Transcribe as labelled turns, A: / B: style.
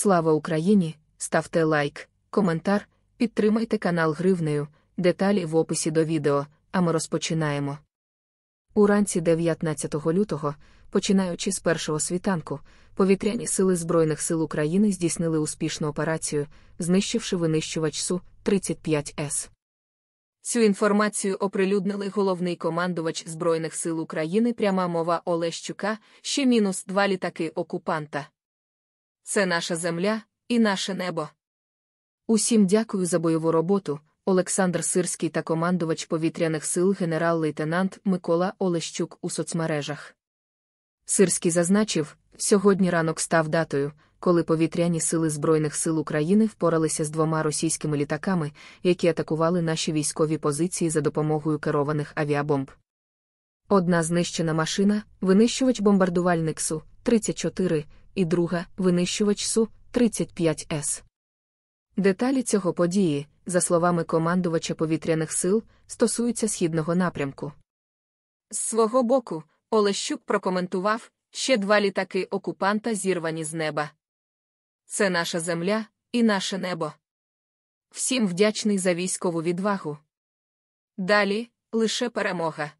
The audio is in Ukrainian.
A: Слава Україні! Ставте лайк, коментар, підтримайте канал Гривнею, деталі в описі до відео, а ми розпочинаємо. Уранці 19 лютого, починаючи з першого світанку, повітряні сили Збройних сил України здійснили успішну операцію, знищивши винищувач су 35 С. Цю інформацію оприлюднили головний командувач Збройних сил України пряма мова Олещука, ще мінус два літаки окупанта. Це наша земля і наше небо. Усім дякую за бойову роботу. Олександр Сирський та командувач повітряних сил генерал-лейтенант Микола Олещук у соцмережах. Сирський зазначив, сьогодні ранок став датою, коли повітряні сили Збройних сил України впоралися з двома російськими літаками, які атакували наші військові позиції за допомогою керованих авіабомб. Одна знищена машина, винищувач бомбардувальник Су-34, і друга винищувач су 35 С. Деталі цього події, за словами командувача повітряних сил, стосуються східного напрямку. З свого боку, Олещук прокоментував ще два літаки окупанта зірвані з неба. Це наша земля і наше небо. Всім вдячний за військову відвагу. Далі лише перемога.